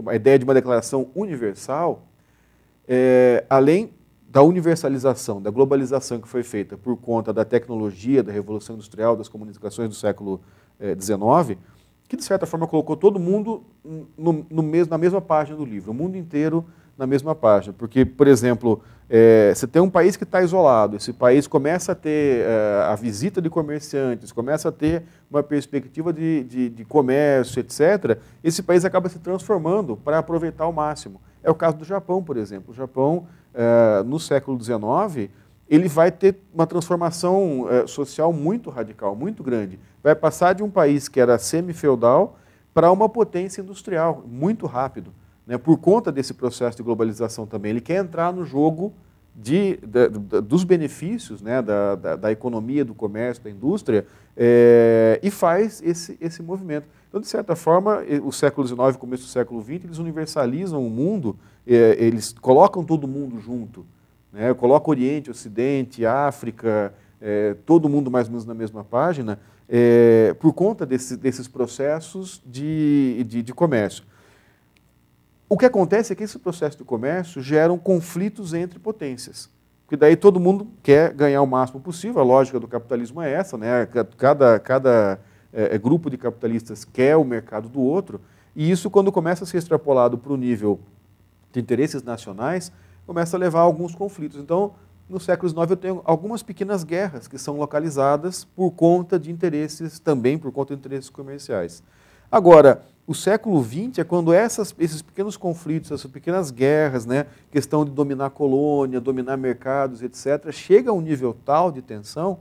uma, ideia de uma declaração universal, além da universalização, da globalização que foi feita por conta da tecnologia, da revolução industrial, das comunicações do século XIX, eh, que de certa forma colocou todo mundo no, no mesmo, na mesma página do livro, o mundo inteiro na mesma página. Porque, por exemplo, eh, você tem um país que está isolado, esse país começa a ter eh, a visita de comerciantes, começa a ter uma perspectiva de, de, de comércio, etc. Esse país acaba se transformando para aproveitar ao máximo. É o caso do Japão, por exemplo. O Japão é, no século XIX, ele vai ter uma transformação é, social muito radical, muito grande. Vai passar de um país que era semi-feudal para uma potência industrial, muito rápido, né, por conta desse processo de globalização também. Ele quer entrar no jogo de, de, de dos benefícios né, da, da, da, economia, do comércio, da indústria, é, e faz esse, esse movimento. Então, de certa forma, o século XIX, começo do século XX, eles universalizam o mundo, é, eles colocam todo mundo junto. Né? Coloca Oriente, Ocidente, África, é, todo mundo mais ou menos na mesma página, é, por conta desse, desses processos de, de, de, comércio. O que acontece é que esse processo de comércio geram conflitos entre potências. Porque daí todo mundo quer ganhar o máximo possível, a lógica do capitalismo é essa, né? cada, cada é, é, grupo de capitalistas quer o mercado do outro, e isso, quando começa a ser extrapolado para o nível de interesses nacionais, começa a levar a alguns conflitos. Então, no século XIX, eu tenho algumas pequenas guerras que são localizadas por conta de interesses, também por conta de interesses comerciais. Agora, o século XX é quando essas, esses pequenos conflitos, essas pequenas guerras, né, questão de dominar colônia, dominar mercados, etc., chega a um nível tal de tensão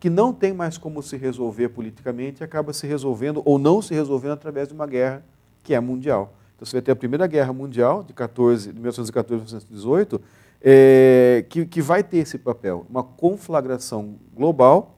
que não tem mais como se resolver politicamente e acaba se resolvendo ou não se resolvendo através de uma guerra que é mundial. Então você vai ter a Primeira Guerra Mundial de, 14, de 1914 a 1918, é, que, que vai ter esse papel, uma conflagração global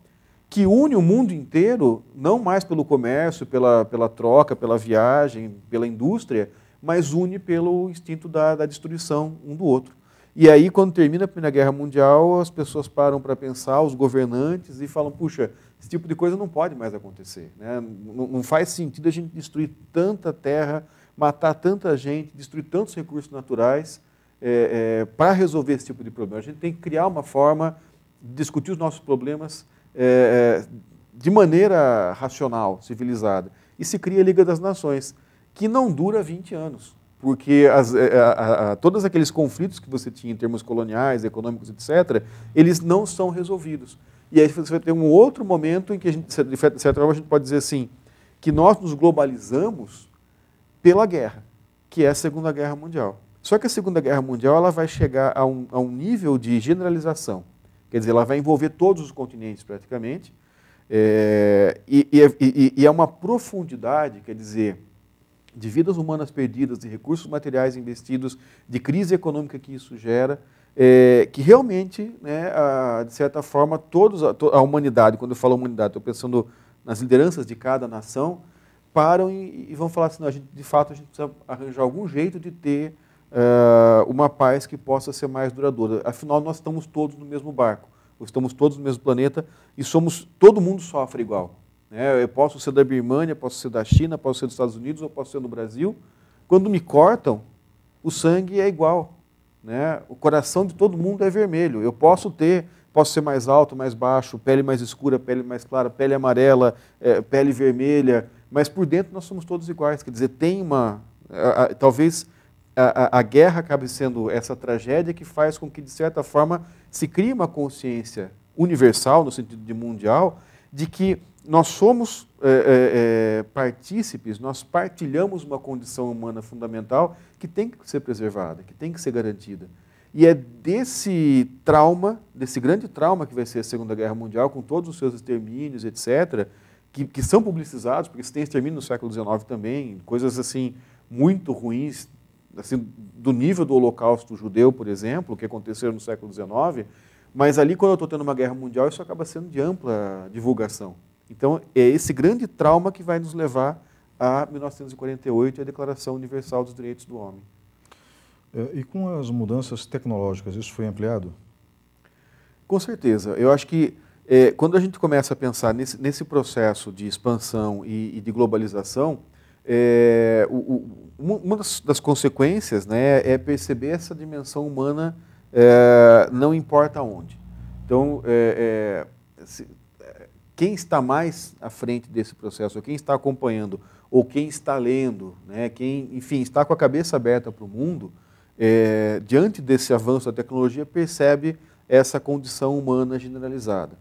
que une o mundo inteiro, não mais pelo comércio, pela, pela troca, pela viagem, pela indústria, mas une pelo instinto da, da destruição um do outro. E aí, quando termina a Primeira Guerra Mundial, as pessoas param para pensar, os governantes, e falam: puxa, esse tipo de coisa não pode mais acontecer. Né? Não, faz sentido a gente destruir tanta terra, matar tanta gente, destruir tantos recursos naturais é, eh, é, eh, para resolver esse tipo de problema. A gente tem que criar uma forma de discutir os nossos problemas é, de maneira racional, civilizada. E se cria a Liga das Nações, que não dura 20 anos porque as, eh, eh, a, a, a, todos aqueles conflitos que você tinha em termos coloniais, econômicos, etc., eles não são resolvidos. E aí você vai ter um outro momento em que, a gente, de certa forma, a gente pode dizer assim, que nós nos globalizamos pela guerra, que é a Segunda Guerra Mundial. Só que a Segunda Guerra Mundial ela vai chegar a um, a um nível de generalização, quer dizer, ela vai envolver todos os continentes praticamente, eh, é, e, e, e, e é uma profundidade, quer dizer, de vidas humanas perdidas, de recursos materiais investidos, de crise econômica que isso gera, é, que realmente, né, a, de certa forma, todos a, a, humanidade, quando eu falo humanidade, estou pensando nas lideranças de cada nação, param e, e vão falar assim, gente, de fato a gente precisa arranjar algum jeito de ter uh, uma paz que possa ser mais duradoura. Afinal, nós estamos todos no mesmo barco, estamos todos no mesmo planeta e somos todo mundo sofre igual. Né? eu posso ser da Birmania, posso ser da China, posso ser dos Estados Unidos, ou posso ser do Brasil. Quando me cortam, o sangue é igual. Né? O coração de todo mundo é vermelho. Eu posso ter, posso ser mais alto, mais baixo, pele mais escura, pele mais clara, pele amarela, é, pele vermelha, mas por dentro nós somos todos iguais. Quer dizer, tem uma. A, a, talvez a, a guerra acabe sendo essa tragédia que faz com que, de certa forma, se crie uma consciência universal, no sentido de mundial, de que nós somos é, é, é, partícipes, nós partilhamos uma condição humana fundamental que tem que ser preservada, que tem que ser garantida. E é desse trauma, desse grande trauma que vai ser a Segunda Guerra Mundial, com todos os seus extermínios, etc., que, que são publicizados, porque se tem extermínio no século XIX também, coisas assim muito ruins, assim, do nível do Holocausto judeu, por exemplo, que aconteceu no século XIX, mas ali, quando eu estou tendo uma guerra mundial, isso acaba sendo de ampla divulgação. Então, é esse grande trauma que vai nos levar a 1948 e a Declaração Universal dos Direitos do Homem. É, e com as mudanças tecnológicas, isso foi ampliado? Com certeza. Eu acho que é, quando a gente começa a pensar nesse, nesse processo de expansão e, e de globalização, é, o, o, uma das, das, consequências né, é perceber essa dimensão humana é, não importa onde. Então, é, é, se, quem está mais à frente desse processo, ou quem está acompanhando, ou quem está lendo, né, quem, enfim, está com a cabeça aberta para o mundo, é, diante desse avanço da tecnologia, percebe essa condição humana generalizada.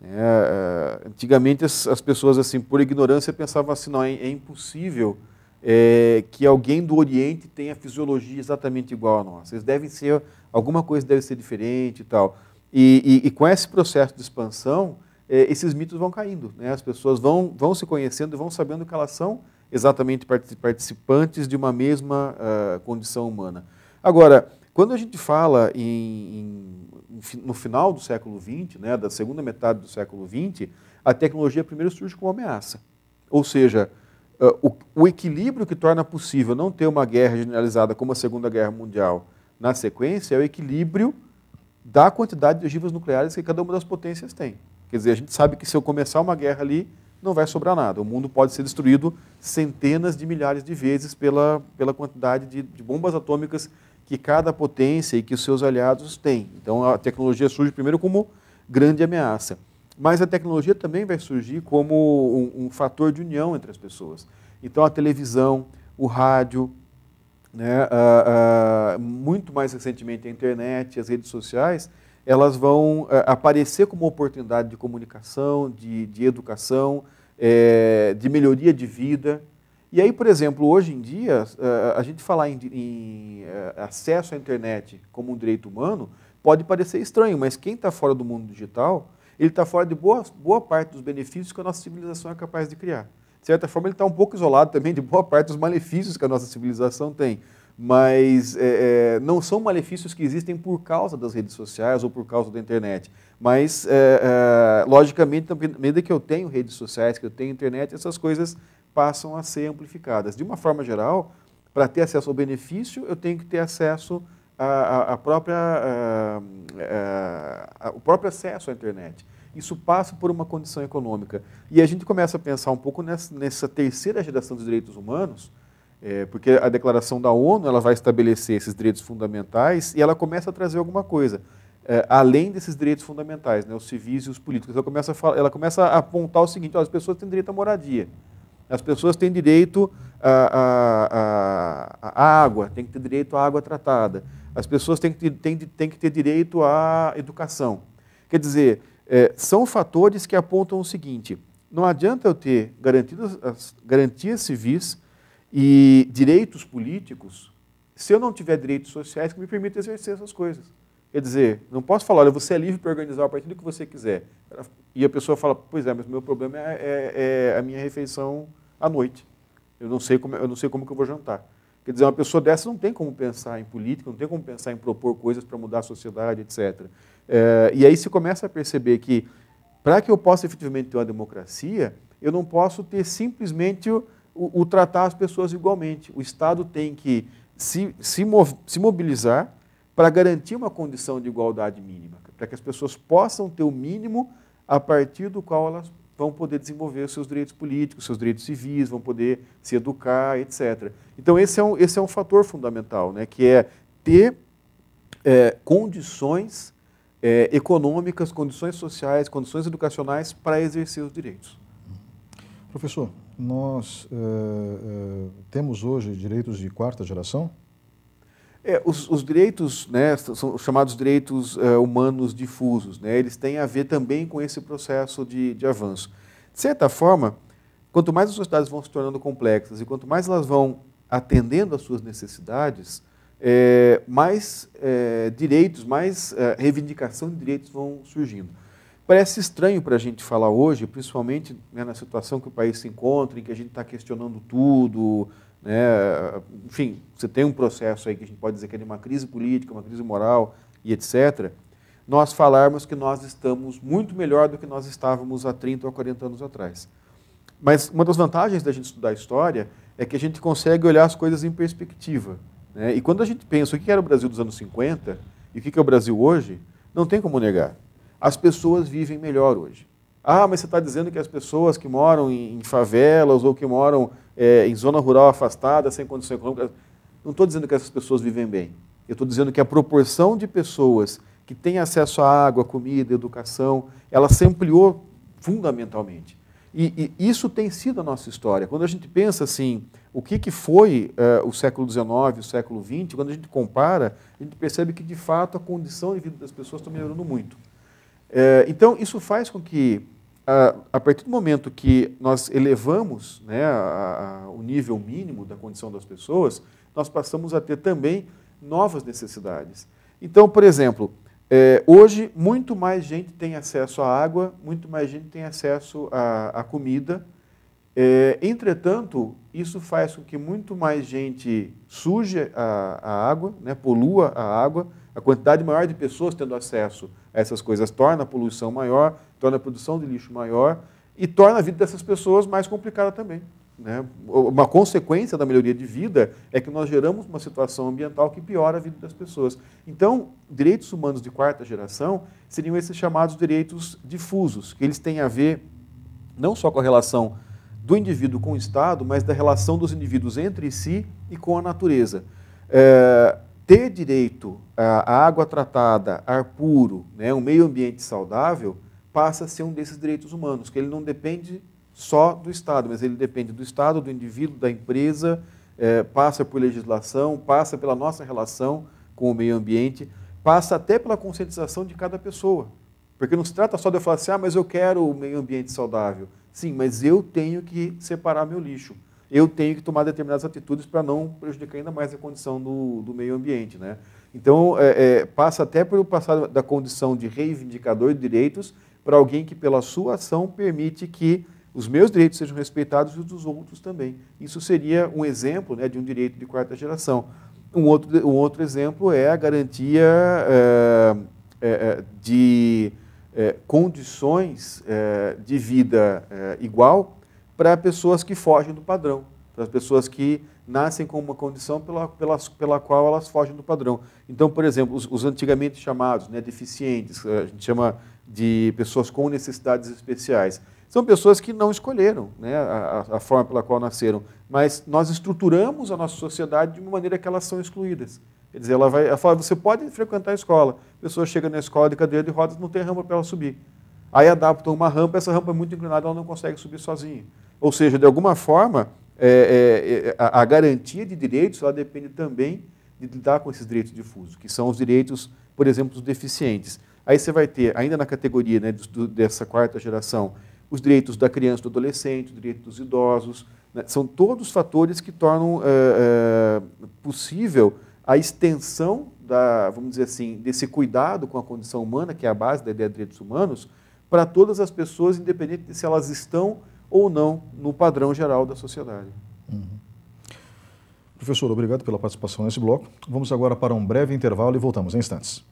Né? É, antigamente as, as, pessoas, assim, por ignorância, pensavam assim, não, é, é impossível é, que alguém do Oriente tenha fisiologia exatamente igual a nossa. Eles devem ser, alguma coisa deve ser diferente e tal. E, e, e com esse processo de expansão, é, esses mitos vão caindo, né? as pessoas vão, vão se conhecendo e vão sabendo que elas são exatamente participantes de uma mesma uh, condição humana. Agora, quando a gente fala em, em, no final do século XX, né, da segunda metade do século XX, a tecnologia primeiro surge como ameaça. Ou seja, uh, o, o, equilíbrio que torna possível não ter uma guerra generalizada como a Segunda Guerra Mundial na sequência é o equilíbrio da quantidade de ogivas nucleares que cada uma das potências tem. Quer dizer, a gente sabe que se eu começar uma guerra ali, não vai sobrar nada. O mundo pode ser destruído centenas de milhares de vezes pela, pela quantidade de, de bombas atômicas que cada potência e que os seus aliados têm. Então a tecnologia surge primeiro como grande ameaça. Mas a tecnologia também vai surgir como um, um fator de união entre as pessoas. Então a televisão, o rádio, né, uh, uh, muito mais recentemente a internet, as redes sociais, elas vão eh, aparecer como oportunidade de comunicação, de, de educação, é, de melhoria de vida. E aí, por exemplo, hoje em dia, eh, a gente falar em, em acesso à internet como um direito humano pode parecer estranho, mas quem está fora do mundo digital, ele está fora de boa, boa parte dos benefícios que a nossa civilização é capaz de criar. De certa forma, ele está um pouco isolado também de boa parte dos malefícios que a nossa civilização tem mas é, é, não são malefícios que existem por causa das redes sociais ou por causa da internet. Mas, é, é, logicamente, na medida que eu tenho redes sociais, que eu tenho internet, essas coisas passam a ser amplificadas. De uma forma geral, para ter acesso ao benefício, eu tenho que ter acesso à, própria, à, é, é, ao próprio acesso à internet. Isso passa por uma condição econômica. E a gente começa a pensar um pouco nessa, nessa terceira geração dos direitos humanos, é, porque a declaração da ONU ela vai estabelecer esses direitos fundamentais e ela começa a trazer alguma coisa. É, além desses direitos fundamentais, né, os civis e os políticos. Ela começa, a falar, ela começa a apontar o seguinte: ó, as pessoas têm direito à moradia, as pessoas têm direito à, água, têm que ter direito à água tratada, as pessoas têm que ter, têm, têm que ter direito à educação. Quer dizer, é, são fatores que apontam o seguinte: não adianta eu ter garantidas, as garantias civis e direitos políticos se eu não tiver direitos sociais que me permitam exercer essas coisas. Quer dizer, não posso falar, olha, você é livre para organizar o partido que você quiser. E a pessoa fala, pois é, mas o meu problema é, é, é, a minha refeição à noite. Eu não sei como eu não sei como que eu vou jantar. Quer dizer, uma pessoa dessa não tem como pensar em política, não tem como pensar em propor coisas para mudar a sociedade, etc. É, eh, e aí se começa a perceber que, para que eu possa efetivamente ter uma democracia, eu não posso ter simplesmente o, o tratar as pessoas igualmente. O Estado tem que se, se, mov, se mobilizar para garantir uma condição de igualdade mínima, para que as pessoas possam ter o mínimo a partir do qual elas vão poder desenvolver seus direitos políticos, seus direitos civis, vão poder se educar, etc. Então, esse é um, esse é um fator fundamental, né, que é ter é, condições é, econômicas, condições sociais, condições educacionais para exercer os direitos. Professor, nós uh, uh, temos hoje direitos de quarta geração? É, os, os, direitos, né, são chamados direitos uh, humanos difusos, né, eles têm a ver também com esse processo de, de avanço. De certa forma, quanto mais as sociedades vão se tornando complexas e quanto mais elas vão atendendo às suas necessidades, é, mais é, direitos, mais reivindicação de direitos vão surgindo. Parece estranho para a gente falar hoje, principalmente né, na situação que o país se encontra, em que a gente está questionando tudo. Né? Enfim, você tem um processo aí que a gente pode dizer que é de uma crise política, uma crise moral e etc. Nós falarmos que nós estamos muito melhor do que nós estávamos há 30 ou 40 anos atrás. Mas uma das vantagens da gente estudar história é que a gente consegue olhar as coisas em perspectiva. Né? E quando a gente pensa o que era o Brasil dos anos 50 e o que é o Brasil hoje, não tem como negar as pessoas vivem melhor hoje. Ah, mas você está dizendo que as pessoas que moram em, favelas ou que moram é, em zona rural afastada, sem condição econômica, não estou dizendo que essas pessoas vivem bem. Eu estou dizendo que a proporção de pessoas que têm acesso à água, comida, educação, ela se ampliou fundamentalmente. E, e isso tem sido a nossa história. Quando a gente pensa assim, o que, que foi uh, o século XIX, o século XX, quando a gente compara, a gente percebe que, de fato, a condição de vida das pessoas está melhorando muito. É, então, isso faz com que, a, a, partir do momento que nós elevamos né, a, a, o nível mínimo da condição das pessoas, nós passamos a ter também novas necessidades. Então, por exemplo, é, hoje muito mais gente tem acesso à água, muito mais gente tem acesso à, à comida. É, entretanto, isso faz com que muito mais gente suje a, a água, né, polua a água, a quantidade maior de pessoas tendo acesso essas coisas torna a poluição maior, torna a produção de lixo maior e torna a vida dessas pessoas mais complicada também. Né? Uma consequência da melhoria de vida é que nós geramos uma situação ambiental que piora a vida das pessoas. Então, direitos humanos de quarta geração seriam esses chamados direitos difusos, que eles têm a ver não só com a relação do indivíduo com o Estado, mas da relação dos indivíduos entre si e com a natureza. É, ter direito à água tratada, ar puro, né, um meio ambiente saudável, passa a ser um desses direitos humanos, que ele não depende só do Estado, mas ele depende do Estado, do indivíduo, da empresa, é, passa por legislação, passa pela nossa relação com o meio ambiente, passa até pela conscientização de cada pessoa. Porque não se trata só de eu falar assim, ah, mas eu quero o meio ambiente saudável. Sim, mas eu tenho que separar meu lixo eu tenho que tomar determinadas atitudes para não prejudicar ainda mais a condição do, do meio ambiente. Né? Então, é, é, passa até pelo passar da condição de reivindicador de direitos para alguém que, pela sua ação, permite que os meus direitos sejam respeitados e os dos outros também. Isso seria um exemplo né, de um direito de quarta geração. Um outro, um outro exemplo é a garantia é, é, é de é, condições é, de vida é, igual para pessoas que fogem do padrão, para as pessoas que nascem com uma condição pela, pela, pela qual elas fogem do padrão. Então, por exemplo, os, os antigamente chamados né, deficientes, eh, a gente chama de pessoas com necessidades especiais, são pessoas que não escolheram né, a, a forma pela qual nasceram, mas nós estruturamos a nossa sociedade de uma maneira que elas são excluídas. Quer dizer, ela vai, ela fala, você pode frequentar a escola. A pessoa chega na escola de cadeira de rodas, não tem rampa para ela subir. Aí adaptam uma rampa, essa rampa é muito inclinada, ela não consegue subir sozinha. Ou seja, de alguma forma, é, é, é, a, a, garantia de direitos ela depende também de lidar com esses direitos difusos, que são os direitos, por exemplo, dos deficientes. Aí você vai ter, ainda na categoria né, do, dessa quarta geração, os direitos da criança e do adolescente, os direitos dos idosos. Né, são todos fatores que tornam é, é, possível a extensão da, vamos dizer assim, desse cuidado com a condição humana, que é a base da ideia de direitos humanos, para todas as pessoas, independente de se elas estão ou não no padrão geral da sociedade. Uhum. Professor, obrigado pela participação nesse bloco. Vamos agora para um breve intervalo e voltamos em instantes.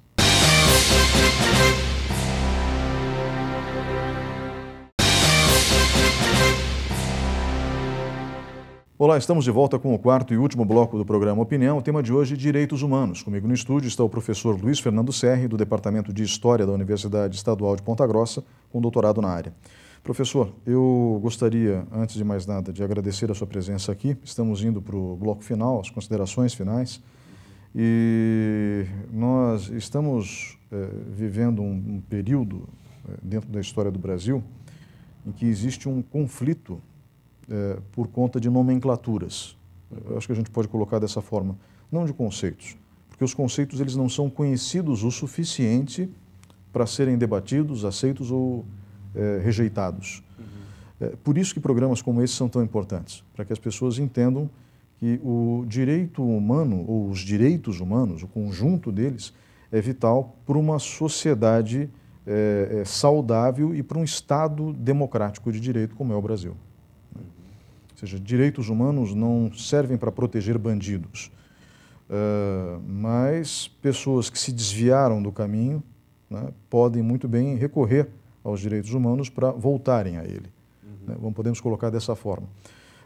Olá, estamos de volta com o quarto e último bloco do programa Opinião. O tema de hoje, Direitos Humanos. Comigo no estúdio está o professor Luiz Fernando Serri, do Departamento de História da Universidade Estadual de Ponta Grossa, com doutorado na área. Professor, eu gostaria, antes de mais nada, de agradecer a sua presença aqui. Estamos indo para o bloco final, as considerações finais. E nós estamos é, vivendo um, um período é, dentro da história do Brasil em que existe um conflito é, por conta de nomenclaturas. Eu acho que a gente pode colocar dessa forma, não de conceitos, porque os conceitos eles não são conhecidos o suficiente para serem debatidos, aceitos ou eh, rejeitados. Uhum. É, por isso que programas como esse são tão importantes, para que as pessoas entendam que o direito humano, ou os direitos humanos, o conjunto deles, é vital para uma sociedade é, é, saudável e para um Estado democrático de direito como é o Brasil. Uhum. Ou seja, direitos humanos não servem para proteger bandidos, uh, mas pessoas que se desviaram do caminho né, podem muito bem recorrer aos direitos humanos para voltarem a ele. Uhum. Né? Vamos, podemos colocar dessa forma.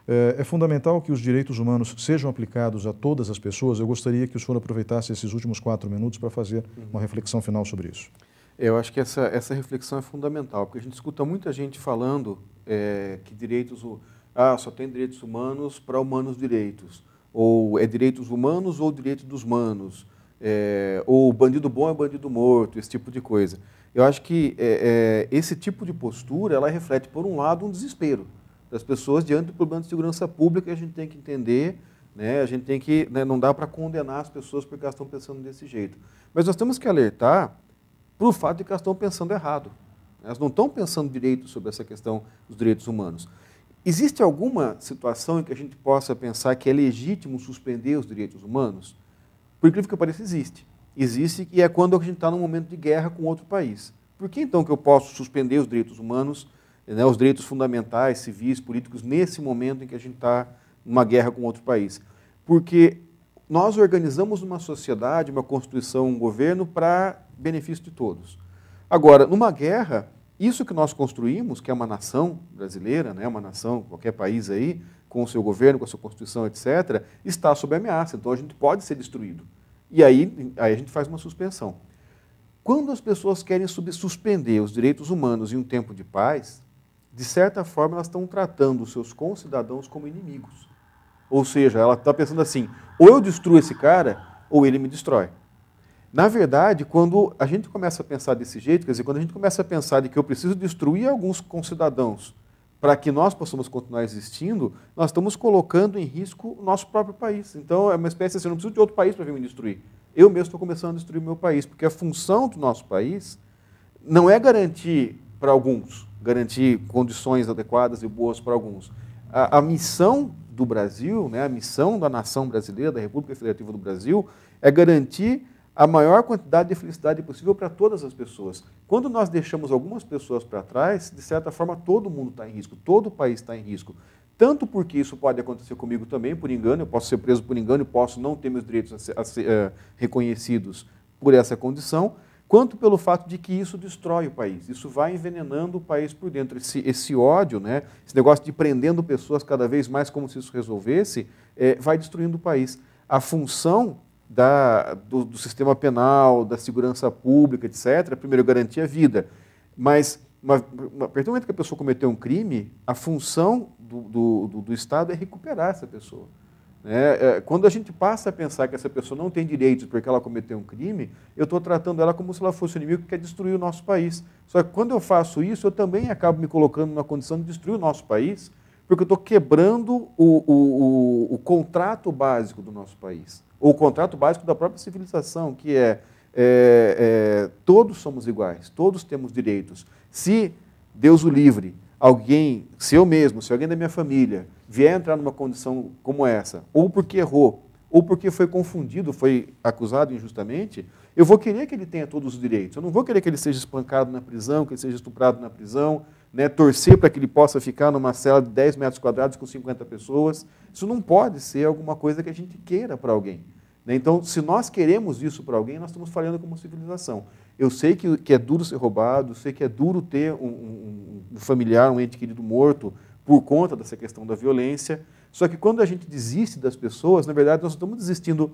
É, é fundamental que os direitos humanos sejam aplicados a todas as pessoas. Eu gostaria que o senhor aproveitasse esses últimos quatro minutos para fazer uhum. uma reflexão final sobre isso. Eu acho que essa, essa reflexão é fundamental, porque a gente escuta muita gente falando é, que direitos. Ah, só tem direitos humanos para humanos direitos. Ou é direitos humanos ou direitos dos humanos. É, ou bandido bom é bandido morto, esse tipo de coisa. Eu acho que é, é, esse tipo de postura, ela reflete, por um lado, um desespero das pessoas diante do problema de segurança pública, a gente tem que entender, né? a gente tem que, né, não dá para condenar as pessoas porque elas estão pensando desse jeito. Mas nós temos que alertar para o fato de que elas estão pensando errado. Elas não estão pensando direito sobre essa questão dos direitos humanos. Existe alguma situação em que a gente possa pensar que é legítimo suspender os direitos humanos? Por incrível que pareça, existe existe e é quando a gente está num momento de guerra com outro país. Por que então que eu posso suspender os direitos humanos, né, os direitos fundamentais, civis, políticos, nesse momento em que a gente está numa guerra com outro país? Porque nós organizamos uma sociedade, uma constituição, um governo para benefício de todos. Agora, numa guerra, isso que nós construímos, que é uma nação brasileira, né, uma nação, qualquer país aí, com o seu governo, com a sua constituição, etc., está sob ameaça. Então a gente pode ser destruído. E aí, aí a gente faz uma suspensão. Quando as pessoas querem suspender os direitos humanos em um tempo de paz, de certa forma elas estão tratando os seus concidadãos como inimigos. Ou seja, ela está pensando assim: ou eu destruo esse cara, ou ele me destrói. Na verdade, quando a gente começa a pensar desse jeito, quer dizer, quando a gente começa a pensar de que eu preciso destruir alguns concidadãos para que nós possamos continuar existindo, nós estamos colocando em risco o nosso próprio país. Então, é uma espécie assim, eu não preciso de outro país para vir me destruir. Eu mesmo estou começando a destruir o meu país, porque a função do nosso país não é garantir para alguns, garantir condições adequadas e boas para alguns. A, a missão do Brasil, né, a missão da nação brasileira, da República Federativa do Brasil, é garantir a maior quantidade de felicidade possível para todas as pessoas. Quando nós deixamos algumas pessoas para trás, de certa forma todo mundo está em risco, todo o país está em risco. Tanto porque isso pode acontecer comigo também, por engano, eu posso ser preso por engano, eu posso não ter meus direitos a ser, a ser, eh, reconhecidos por essa condição, quanto pelo fato de que isso destrói o país. Isso vai envenenando o país por dentro. Esse, esse ódio, né, esse negócio de prendendo pessoas cada vez mais como se isso resolvesse, é, vai destruindo o país. A função da, do, do, sistema penal, da segurança pública, etc., primeiro, garantir a vida. Mas, uma, uma, a partir do momento que a pessoa cometeu um crime, a função do, do, do, do Estado é recuperar essa pessoa. Né? É, quando a gente passa a pensar que essa pessoa não tem direitos porque ela cometeu um crime, eu estou tratando ela como se ela fosse um inimigo que quer destruir o nosso país. Só que quando eu faço isso, eu também acabo me colocando numa condição de destruir o nosso país, porque eu estou quebrando o, o, o, o, contrato básico do nosso país, ou o contrato básico da própria civilização, que é, é, é todos somos iguais, todos temos direitos. Se Deus o livre, alguém, se eu mesmo, se alguém da minha família vier entrar numa condição como essa, ou porque errou, ou porque foi confundido, foi acusado injustamente, eu vou querer que ele tenha todos os direitos. Eu não vou querer que ele seja espancado na prisão, que ele seja estuprado na prisão, né, torcer para que ele possa ficar numa cela de 10 metros quadrados com 50 pessoas, isso não pode ser alguma coisa que a gente queira para alguém. Né? Então, se nós queremos isso para alguém, nós estamos falhando como civilização. Eu sei que, que é duro ser roubado, sei que é duro ter um, um, um familiar, um ente querido morto por conta dessa questão da violência, só que quando a gente desiste das pessoas, na verdade, nós estamos desistindo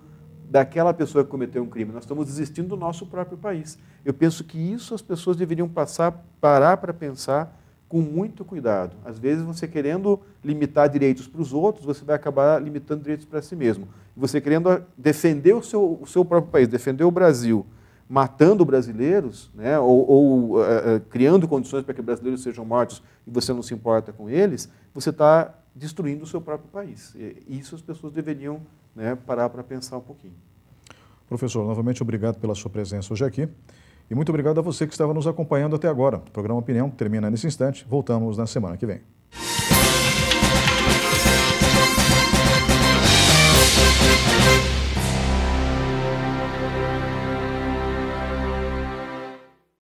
daquela pessoa que cometeu um crime. Nós estamos desistindo do nosso próprio país. Eu penso que isso as pessoas deveriam passar, parar para pensar com muito cuidado. Às vezes, você querendo limitar direitos para os outros, você vai acabar limitando direitos para si mesmo. Você querendo ah, defender o seu, o seu próprio país, defender o Brasil, matando brasileiros, né, ou, ou uh, uh, criando condições para que brasileiros sejam mortos e você não se importa com eles, você está destruindo o seu próprio país. E isso as pessoas deveriam né, parar para pensar um pouquinho. Professor, novamente obrigado pela sua presença hoje aqui. E muito obrigado a você que estava nos acompanhando até agora. O programa Opinião termina nesse instante. Voltamos na semana que vem.